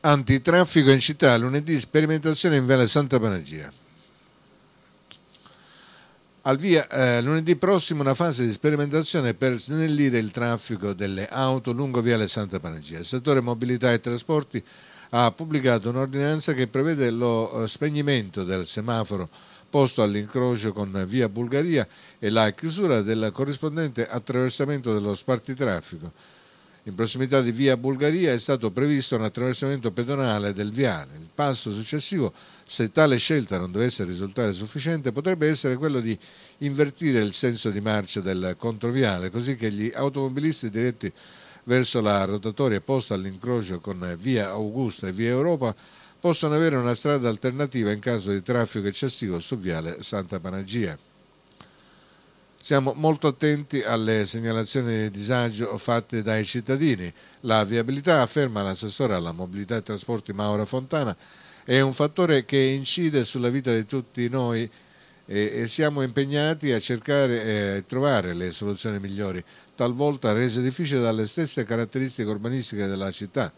antitraffico in città, lunedì sperimentazione in Viale Santa Panagia. Al via eh, lunedì prossimo una fase di sperimentazione per snellire il traffico delle auto lungo Viale Santa Panagia. Il settore mobilità e trasporti ha pubblicato un'ordinanza che prevede lo eh, spegnimento del semaforo posto all'incrocio con Via Bulgaria e la chiusura del corrispondente attraversamento dello spartitraffico in prossimità di via Bulgaria è stato previsto un attraversamento pedonale del viale. Il passo successivo, se tale scelta non dovesse risultare sufficiente, potrebbe essere quello di invertire il senso di marcia del controviale, così che gli automobilisti diretti verso la rotatoria posta all'incrocio con via Augusta e via Europa possano avere una strada alternativa in caso di traffico eccessivo su viale Santa Panagia. Siamo molto attenti alle segnalazioni di disagio fatte dai cittadini. La viabilità, afferma l'assessore alla mobilità e trasporti Maura Fontana, è un fattore che incide sulla vita di tutti noi e, siamo impegnati a cercare e eh, trovare le soluzioni migliori, talvolta rese difficili dalle stesse caratteristiche urbanistiche della città.